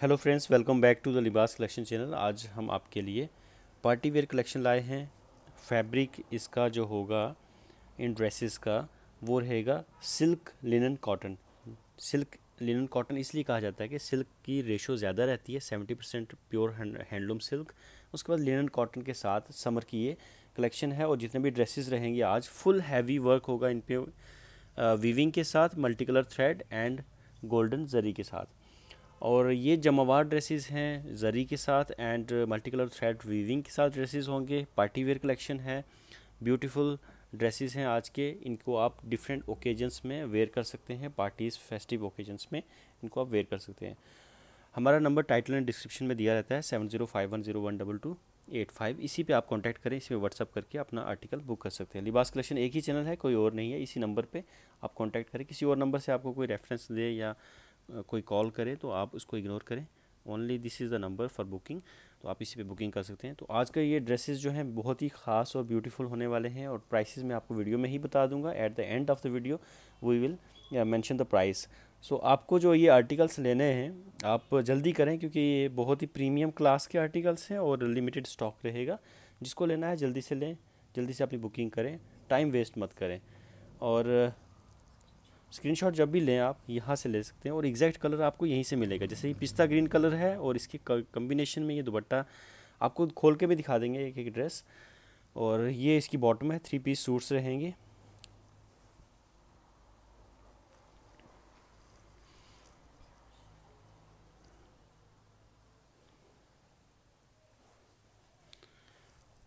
hello friends welcome back to the Libas collection channel आज हम आपके लिए पार्टी वेयर कलेक्शन लाए हैं फैब्रिक इसका जो होगा इन ड्रेसेस का वो रहेगा silk linen cotton silk linen cotton इसलिए कहा जाता है कि सिल्क की रेशो ज़्यादा रहती है seventy percent pure handloom silk उसके बाद लिनन कॉटन के साथ समर की ये कलेक्शन है और जितने भी ड्रेसेस रहेंगे आज फुल हैवी वर्क होगा इन पे वीविंग के साथ multi colour thread and golden zari के साथ और ये जमावार ड्रेसेस हैं जरी के साथ and multi colour thread weaving के साथ ड्रेसेस होंगे पार्टी वेयर कलेक्शन है ब्यूटीफुल ड्रेसेस हैं आज के इनको आप डिफरेंट ओकेजन्स में वेयर कर सकते हैं पार्टीज़ फेस्टिव ओकेजन्स में इनको आप वेयर कर सकते हैं हमारा नंबर टाइटल एंड डिस्क्रिप्शन में दिया रहता है seven zero five one zero one double two eight five इसी पे आप कांटेक्ट करें इसी व्हाट्सअप करके अपना आर्टिकल बुक कर सकते हैं लिबास कलेक्शन एक ही चैनल है कोई और नहीं है इसी नंबर पे आप कांटेक्ट करें किसी और नंबर से आपको कोई रेफरेंस दे या कोई कॉल करे तो आप उसको इग्नोर करें only this is the number for booking तो आप इसी पे बुकिंग कर सकते हैं तो आज का ये ड्रेसेस जो हैं बहुत ही खास और ब्यूटीफुल होने वाले हैं और प्राइसेस मैं आपको वीडियो में ही बता दूंगा at the end of the video we will mention the price so आपको जो ये आर्टिकल्स लेने हैं आप जल्दी करें क्योंकि ये बहुत ही प्रीमियम क्लास के आर्टिकल्स हैं और लिमिटेड स्टॉक रहेगा जिसको लेना है जल्दी से लें जल्दी से अपनी बुकिंग करें टाइम वेस्ट मत करें और स्क्रीनशॉट जब भी लें आप यहाँ से ले सकते हैं और एग्जैक्ट कलर आपको यहीं से मिलेगा जैसे ये पिस्ता ग्रीन कलर है और इसके कम्बिनेशन में ये दुपट्टा आपको खोल के भी दिखा देंगे एक एक ड्रेस और ये इसकी बॉटम है थ्री पीस सूट्स रहेंगे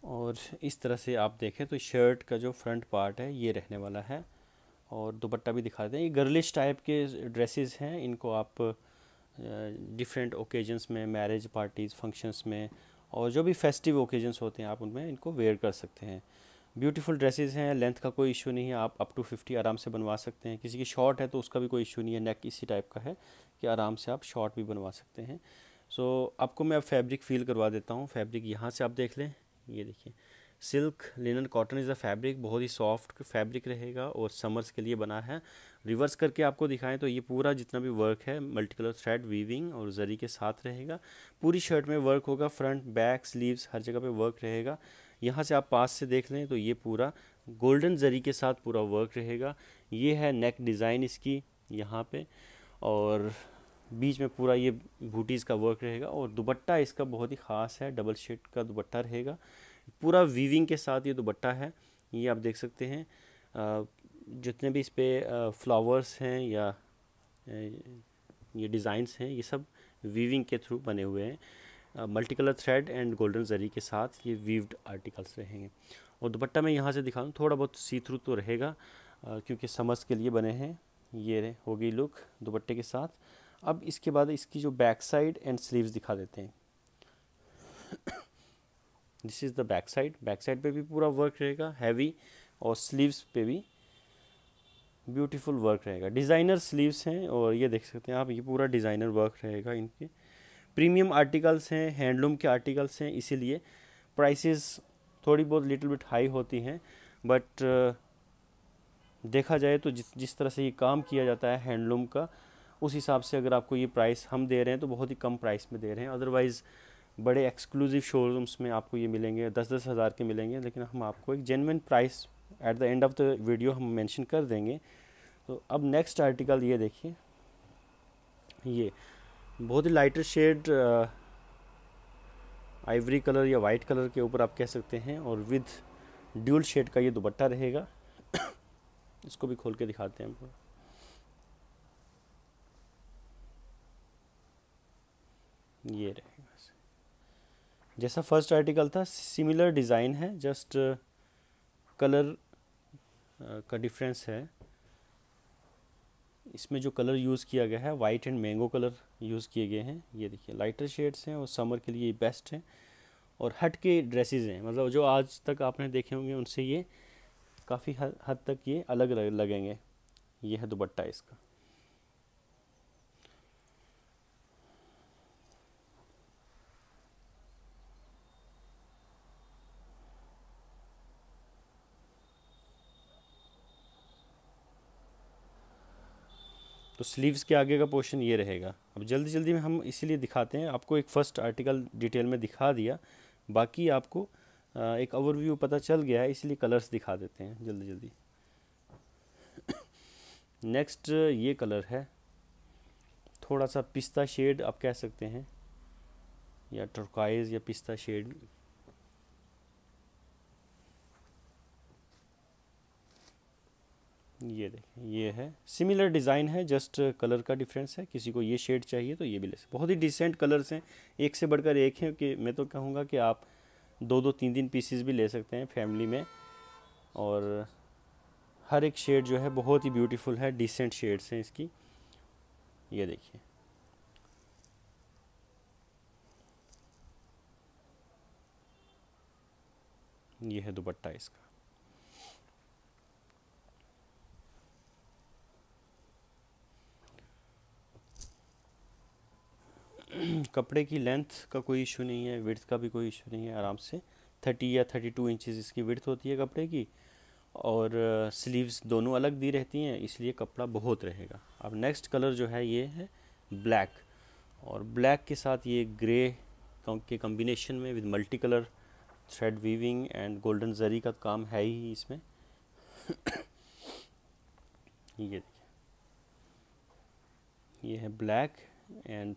और इस तरह से आप देखें तो शर्ट का जो फ्रंट पार्ट है ये रहने वाला है और दुपट्टा भी दिखा दें ये गर्लिश टाइप के ड्रेसेस हैं इनको आप डिफरेंट ओकेजन्स में मैरिज पार्टीज़ फंक्शंस में और जो भी फेस्टिव ओकेजन्स होते हैं आप उनमें इनको वेयर कर सकते हैं ब्यूटीफुल ड्रेसेस हैं लेंथ का कोई इशू नहीं है आप अप टू फिफ्टी आराम से बनवा सकते हैं किसी की शॉर्ट है तो उसका भी कोई इशू नहीं है नेक इसी टाइप का है कि आराम से आप शॉर्ट भी बनवा सकते हैं सो so, आपको मैं अब फैब्रिक फील करवा देता हूँ फैब्रिक यहाँ से आप देख लें ये देखिए silk linen cotton is a fabric बहुत ही सॉफ्ट फैब्रिक रहेगा और समर्स के लिए बना है रिवर्स करके आपको दिखाएं तो ये पूरा जितना भी वर्क है मल्टी कलर थ्रेड वीविंग और जरी के साथ रहेगा पूरी शर्ट में वर्क होगा फ्रंट बैक स्लीव्स हर जगह पे वर्क रहेगा यहाँ से आप पास से देख लें तो ये पूरा गोल्डन जरी के साथ पूरा वर्क रहेगा ये है नेक डिज़ाइन इसकी यहाँ पर और बीच में पूरा ये बूटीज़ का वर्क रहेगा और दुपट्टा इसका बहुत ही ख़ास है डबल शेड का दुपट्टा रहेगा पूरा वीविंग के साथ ये दुबट्टा है ये आप देख सकते हैं जितने भी इस पर फ्लावर्स हैं या ये डिज़ाइंस हैं ये सब वीविंग के थ्रू बने हुए हैं multi colour thread and golden zari के साथ ये वीव्ड आर्टिकल्स रहेंगे और दुपट्टा मैं यहाँ से दिखा दूँ थोड़ा बहुत सी थ्रू तो रहेगा क्योंकि समर्स के लिए बने हैं ये हो गई लुक दुपट्टे के साथ अब इसके बाद इसकी जो बैक साइड एंड स्लीव्स दिखा देते हैं this is the back side back side पे भी पूरा वर्क रहेगा हैवी और स्लीव्स पे भी ब्यूटीफुल वर्क रहेगा डिज़ाइनर स्लीव्स हैं और ये देख सकते हैं आप ये पूरा डिज़ाइनर वर्क रहेगा इनके प्रीमियम आर्टिकल्स हैं हैंडलूम के आर्टिकल्स हैं इसीलिए प्राइसेस थोड़ी बहुत लिटिल बिट हाई होती हैं बट देखा जाए तो जिस जिस तरह से ये काम किया जाता है हैंडलूम का उस हिसाब से अगर आपको ये प्राइस हम दे रहे हैं तो बहुत ही कम प्राइस में दे रहे हैं अदरवाइज़ बड़े एक्सक्लूसिव शोरूम्स में आपको ये मिलेंगे दस दस हज़ार के मिलेंगे लेकिन हम आपको एक genuine price at the end of the video हम मेंशन कर देंगे तो अब नेक्स्ट आर्टिकल ये देखिए ये बहुत ही लाइटर शेड आइवरी कलर या वाइट कलर के ऊपर आप कह सकते हैं और विद ड्यूल शेड का ये दुपट्टा रहेगा इसको भी खोल के दिखाते हैं हमको ये रहे जैसा फर्स्ट आर्टिकल था सिमिलर डिज़ाइन है जस्ट कलर uh, uh, का डिफरेंस है इसमें जो कलर यूज़ किया गया है white and mango colour use किए गए हैं ये देखिए लाइटर शेड्स हैं और समर के लिए बेस्ट हैं और हट के ड्रेसेस हैं मतलब जो आज तक आपने देखे होंगे उनसे ये काफ़ी हद तक ये अलग लगेंगे ये है दुपट्टा इसका तो स्लीव्स के आगे का पोर्शन ये रहेगा अब जल्दी जल्दी में हम इसीलिए दिखाते हैं आपको एक फ़र्स्ट आर्टिकल डिटेल में दिखा दिया बाकी आपको एक ओवरव्यू पता चल गया है इसलिए कलर्स दिखा देते हैं जल्दी जल्दी नेक्स्ट ये कलर है थोड़ा सा पिस्ता शेड आप कह सकते हैं या टर्काइज या पिस्ता शेड ये देखें ये है सिमिलर डिज़ाइन है जस्ट कलर का डिफरेंस है किसी को ये शेड चाहिए तो ये भी ले सकते बहुत ही डिसेंट कलर्स हैं एक से बढ़कर एक हैं कि मैं तो कहूँगा कि आप दो दो तीन तीन पीसीज भी ले सकते हैं फैमिली में और हर एक शेड जो है बहुत ही ब्यूटीफुल है डिसेंट शेड्स हैं इसकी ये देखिए ये है दुपट्टा इसका कपड़े की लेंथ का कोई इशू नहीं है विर्थ का भी कोई इशू नहीं है आराम से थर्टी या थर्टी टू इंचज़ इसकी विर्थ होती है कपड़े की और स्लीव्स uh, दोनों अलग दी रहती हैं इसलिए कपड़ा बहुत रहेगा अब नेक्स्ट कलर जो है ये है ब्लैक और ब्लैक के साथ ये ग्रे के कम्बिनेशन में with multi colour thread weaving and golden zari का काम है ही इसमें ये देखिए ये है ब्लैक एंड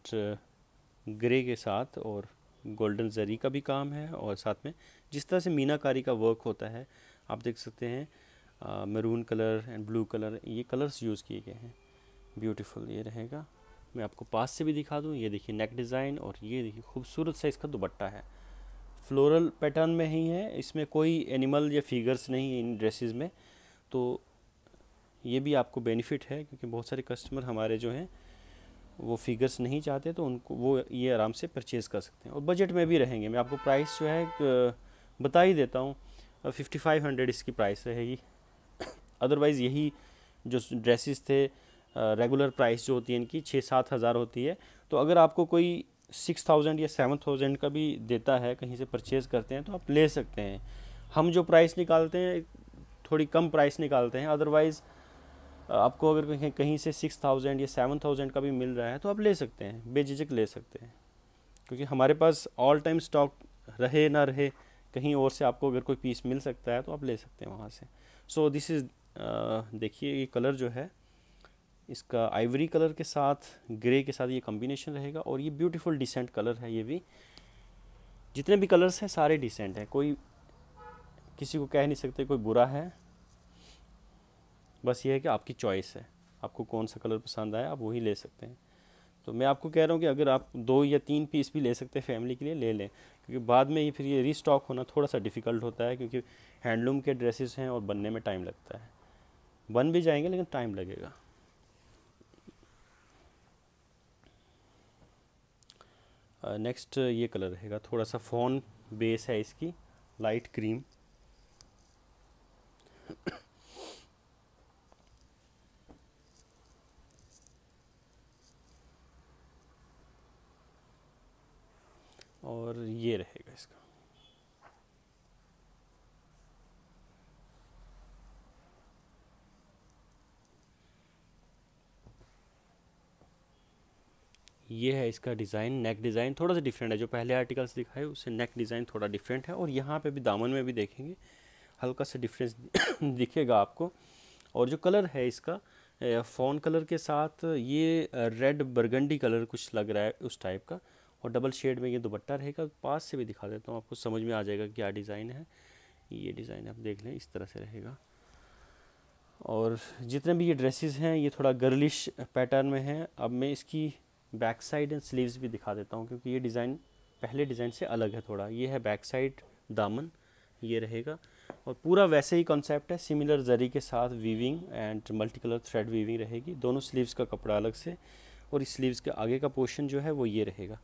ग्रे के साथ और गोल्डन जरी का भी काम है और साथ में जिस तरह से मीनाकारी का वर्क होता है आप देख सकते हैं maroon colour and blue colour ये कलर्स यूज़ किए गए हैं ब्यूटीफुल ये रहेगा मैं आपको पास से भी दिखा दूँ ये देखिए नेक डिज़ाइन और ये देखिए खूबसूरत सा इसका दुपट्टा है फ्लोरल पैटर्न में ही है इसमें कोई एनिमल या फिगर्स नहीं है इन ड्रेसेस में तो ये भी आपको बेनिफिट है क्योंकि बहुत सारे कस्टमर हमारे जो हैं वो फिगर्स नहीं चाहते तो उनको वो ये आराम से परचेज़ कर सकते हैं और बजट में भी रहेंगे मैं आपको प्राइस जो है बता ही देता हूँ फिफ्टी फाइव हंड्रेड इसकी प्राइस रहेगी अदरवाइज़ यही जो ड्रेसेस थे रेगुलर प्राइस जो होती है इनकी छः सात हज़ार होती है तो अगर आपको कोई सिक्स थाउजेंड या सेवन थाउजेंड का भी देता है कहीं से परचेज़ करते हैं तो आप ले सकते हैं हम जो प्राइस निकालते हैं थोड़ी कम प्राइस निकालते हैं अदरवाइज़ आपको अगर कहीं कहीं से सिक्स थाउजेंड या सेवन थाउजेंड का भी मिल रहा है तो आप ले सकते हैं बेझिझक ले सकते हैं क्योंकि हमारे पास ऑल टाइम स्टॉक रहे ना रहे कहीं और से आपको अगर कोई पीस मिल सकता है तो आप ले सकते हैं वहाँ से सो दिस इज़ देखिए ये कलर जो है इसका आइवरी कलर के साथ ग्रे के साथ ये कम्बिनेशन रहेगा और ये ब्यूटीफुल डिसेंट कलर है ये भी जितने भी कलर्स हैं सारे डिसेंट हैं कोई किसी को कह नहीं सकते कोई बुरा है बस ये है कि आपकी चॉइस है आपको कौन सा कलर पसंद आया आप वही ले सकते हैं तो मैं आपको कह रहा हूँ कि अगर आप दो या तीन पीस भी ले सकते हैं फैमिली के लिए ले लें क्योंकि बाद में ये फिर ये रीस्टॉक होना थोड़ा सा डिफ़िकल्ट होता है क्योंकि हैंडलूम के ड्रेसेस हैं और बनने में टाइम लगता है बन भी जाएंगे लेकिन टाइम लगेगा नेक्स्ट ये कलर रहेगा थोड़ा सा फ़ोन बेस है इसकी लाइट क्रीम और ये रहेगा इसका ये है इसका डिज़ाइन नेक डिज़ाइन थोड़ा सा डिफरेंट है जो पहले आर्टिकल्स दिखाए उससे नेक डिज़ाइन थोड़ा डिफरेंट है और यहाँ पे भी दामन में भी देखेंगे हल्का सा डिफरेंस दिखेगा आपको और जो कलर है इसका फ़ोन कलर के साथ ये रेड बर्गंडी कलर कुछ लग रहा है उस टाइप का और डबल शेड में ये दुपट्टा रहेगा पास से भी दिखा देता हूँ आपको समझ में आ जाएगा क्या डिज़ाइन है ये डिज़ाइन आप देख लें इस तरह से रहेगा और जितने भी ये ड्रेसेस हैं ये थोड़ा गर्लिश पैटर्न में है अब मैं इसकी बैक साइड एंड स्लीव्स भी दिखा देता हूँ क्योंकि ये डिज़ाइन पहले डिज़ाइन से अलग है थोड़ा ये है बैक साइड दामन ये रहेगा और पूरा वैसे ही कॉन्सेप्ट है सिमिलर जरी के साथ weaving and multi colour thread weaving रहेगी दोनों स्लीव्स का कपड़ा अलग से और इस स्लीव्स के आगे का पोर्शन जो है वो ये रहेगा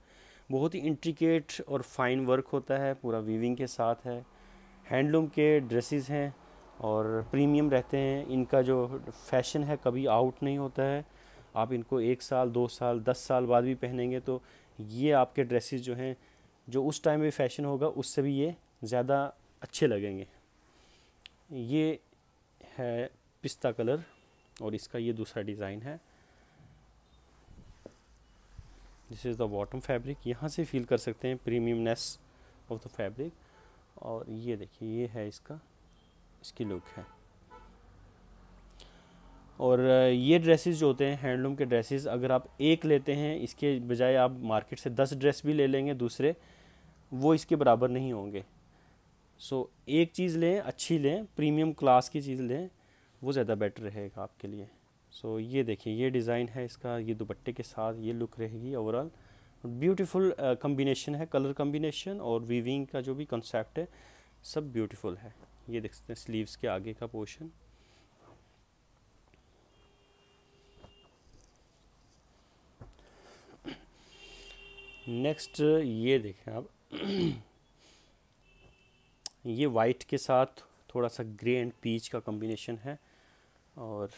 बहुत ही इंट्रिकेट और फाइन वर्क होता है पूरा वीविंग के साथ है हैंडलूम के ड्रेसेस हैं और प्रीमियम रहते हैं इनका जो फैशन है कभी आउट नहीं होता है आप इनको एक साल दो साल दस साल बाद भी पहनेंगे तो ये आपके ड्रेसेस जो हैं जो उस टाइम में फैशन होगा उससे भी ये ज़्यादा अच्छे लगेंगे ये है पिस्ता कलर और इसका ये दूसरा डिज़ाइन है this is the bottom fabric यहाँ से फील कर सकते हैं प्रीमियमनेस ऑफ द फैब्रिक और ये देखिए ये है इसका इसकी लुक है और ये ड्रेसेस जो होते हैं हैंडलूम के ड्रेसेस अगर आप एक लेते हैं इसके बजाय आप मार्केट से दस ड्रेस भी ले लेंगे दूसरे वो इसके बराबर नहीं होंगे सो so, एक चीज़ लें अच्छी लें प्रीमियम क्लास की चीज़ लें वो ज़्यादा बेटर रहेगा आपके लिए सो so, ये देखिए ये डिज़ाइन है इसका ये दुपट्टे के साथ ये लुक रहेगी ओवरऑल ब्यूटीफुल कम्बिनेशन है कलर कम्बिनेशन और वीविंग का जो भी कंसेप्ट है सब ब्यूटीफुल है ये देख सकते हैं स्लीव्स के आगे का पोर्शन नेक्स्ट ये देखें आप ये वाइट के साथ थोड़ा सा ग्रे एंड पीच का कॉम्बिनेशन है और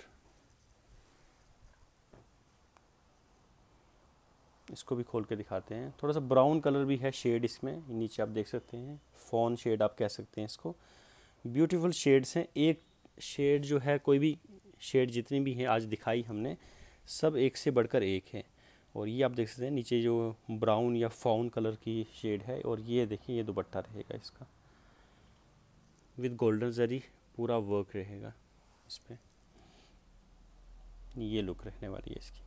इसको भी खोल के दिखाते हैं थोड़ा सा ब्राउन कलर भी है शेड इसमें नीचे आप देख सकते हैं फोन शेड आप कह सकते हैं इसको ब्यूटीफुल शेड्स हैं एक शेड जो है कोई भी शेड जितनी भी हैं आज दिखाई हमने सब एक से बढ़कर एक है और ये आप देख सकते हैं नीचे जो ब्राउन या फाउन कलर की शेड है और ये देखिए ये दुपट्टा रहेगा इसका विद गोल्डन जरी पूरा वर्क रहेगा इस पर ये लुक रहने वाली है इसकी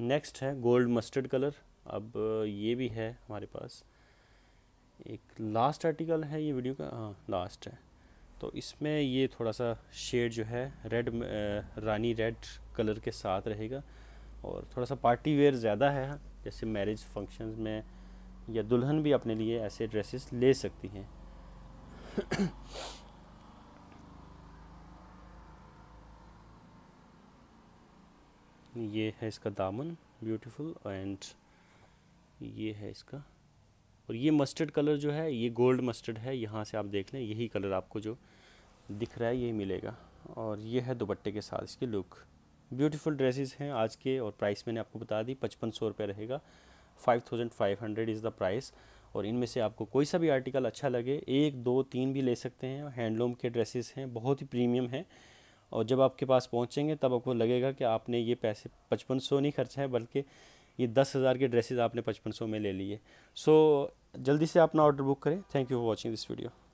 नेक्स्ट है गोल्ड मस्टर्ड कलर अब uh, ये भी है हमारे पास एक लास्ट आर्टिकल है ये वीडियो का हाँ लास्ट है तो इसमें ये थोड़ा सा शेड जो है रेड uh, रानी रेड कलर के साथ रहेगा और थोड़ा सा पार्टी वेयर ज़्यादा है जैसे मैरिज फंक्शन में या दुल्हन भी अपने लिए ऐसे ड्रेसेस ले सकती हैं ये है इसका दामन ब्यूटीफुल एंड ये है इसका और ये मस्टर्ड कलर जो है ये गोल्ड मस्टर्ड है यहाँ से आप देख लें यही कलर आपको जो दिख रहा है यही मिलेगा और ये है दुपट्टे के साथ इसकी लुक ब्यूटीफुल ड्रेसेस हैं आज के और प्राइस मैंने आपको बता दी पचपन सौ रुपये रहेगा five thousand five hundred is the price और इनमें से आपको कोई सा भी आर्टिकल अच्छा लगे एक दो तीन भी ले सकते हैं हैंडलूम के ड्रेसेस हैं बहुत ही प्रीमियम हैं और जब आपके पास पहुँचेंगे तब आपको लगेगा कि आपने ये पैसे पचपन सौ नहीं खर्चा है बल्कि ये दस हज़ार के ड्रेसेस आपने पचपन सौ में ले लिए सो so, जल्दी से अपना ऑर्डर बुक करें thank you for watching this video